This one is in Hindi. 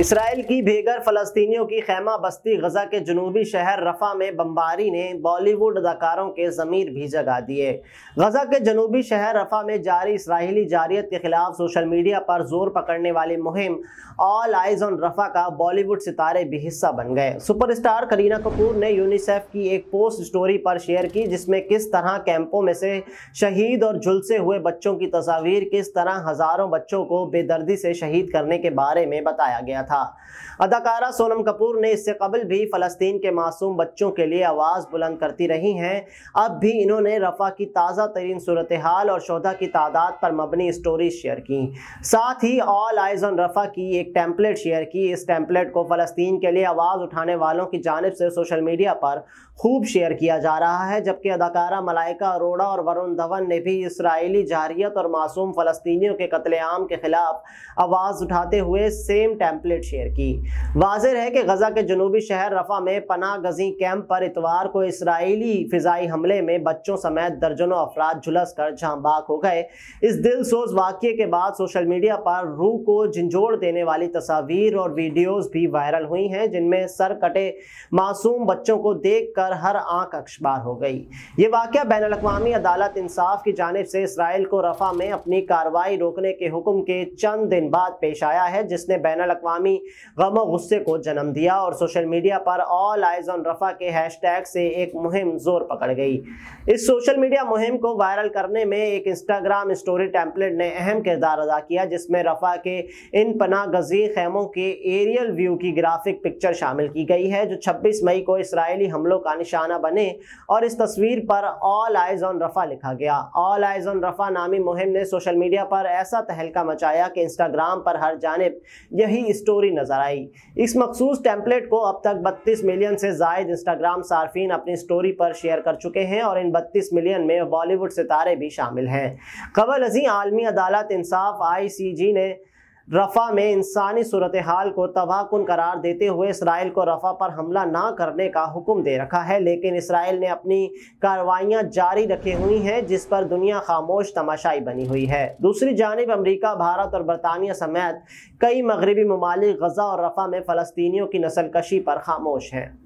इसराइल की भेगर फलस्तियों की खैमा बस्ती गजा के जनूबी शहर रफा में बम्बारी ने बॉलीवुड अदाकारों के ज़मीर भी जगा दिए गजा के जनूबी शहर रफा में जारी इसराइली जारियत के खिलाफ सोशल मीडिया पर जोर पकड़ने वाली मुहिम ऑल आइज ऑन रफा का बॉलीवुड सितारे भी हिस्सा बन गए सुपरस्टार करीना कपूर ने यूनिसेफ की एक पोस्ट स्टोरी पर शेयर की जिसमें किस तरह कैंपों में से शहीद और झुलसे हुए बच्चों की तस्वीर किस तरह हज़ारों बच्चों को बेदर्दी से शहीद करने के बारे में बताया गया था अदाकारा सोनम कपूर ने इससे कबल भी फ़लस्तीन के मासूम बच्चों के लिए आवाज़ बुलंद करती रही हैं अब भी इन्होंने रफ़ा की ताज़ा तरीन सूरत हाल और शोधा की तादाद पर मबनी स्टोरी शेयर की साथ ही ऑल आइज ऑन रफ़ा की एक टैंपलेट शेयर की इस टैंपलेट को फ़लस्तीन के लिए आवाज़ उठाने वालों की जानब से सोशल मीडिया पर खूब शेयर किया जा रहा है जबकि अदाकारा मलाइका अरोड़ा और वरुण धवन ने भी इसराइली जारियत और मासूम फ़लस्तियों के कतलेआम के खिलाफ आवाज़ उठाते हुए सेम टैंपलेट अपडेट शेयर की वाजिर है कि गजा के जनूबी शहर रफा में पना गजी कैंप पर इतवार को इसराइली फिजाई हमले में बच्चों समेत दर्जनों अफराद झुलस कर झांबाक हो गए इस दिल सोज वाक्य के बाद सोशल मीडिया पर रूह को झंझोड़ देने वाली तस्वीर और वीडियोज भी वायरल हुई हैं जिनमें सर कटे मासूम बच्चों को देख कर हर आंख अक्षबार हो गई ये वाक्य बैन अवी अदालत इंसाफ की जानब से इसराइल को रफा में अपनी कार्रवाई रोकने के हुक्म के चंद दिन बाद पेश आया है जिसने बैन अवी इस्लामी गम गुस्से को जन्म दिया और सोशल मीडिया पर ऑल आइज ऑन रफा के हैशटैग से एक मुहिम जोर पकड़ गई इस सोशल मीडिया मुहिम को वायरल करने में एक इंस्टाग्राम स्टोरी टैंपलेट ने अहम किरदार अदा किया जिसमें रफा के इन पना गजी खेमों के एरियल व्यू की ग्राफिक पिक्चर शामिल की गई है जो 26 मई को इसराइली हमलों का निशाना बने और इस तस्वीर पर ऑल आइज ऑन रफा लिखा गया ऑल आइज ऑन रफा नामी मुहिम ने सोशल मीडिया पर ऐसा तहलका मचाया कि इंस्टाग्राम पर हर जानब यही स्टोरी स्टोरी नजर आई इस मखसूस टेम्पलेट को अब तक 32 मिलियन से जायद इंस्टाग्राम सार्फिन अपनी स्टोरी पर शेयर कर चुके हैं और इन 32 मिलियन में बॉलीवुड सितारे भी शामिल हैं कबल अजी आलमी अदालत इंसाफ आईसीजी ने रफ़ा में इंसानी सूरत हाल को तबाहकुन करार देते हुए इसराइल को रफ़ा पर हमला ना करने का हुक्म दे रखा है लेकिन इसराइल ने अपनी कार्रवाइयाँ जारी रखी हुई हैं जिस पर दुनिया खामोश तमाशाई बनी हुई है दूसरी जानब अमरीका भारत और बरतानिया समेत कई मगरबी ममालिक गजा और रफ़ा में फ़लस्तियों की कशी पर खामोश हैं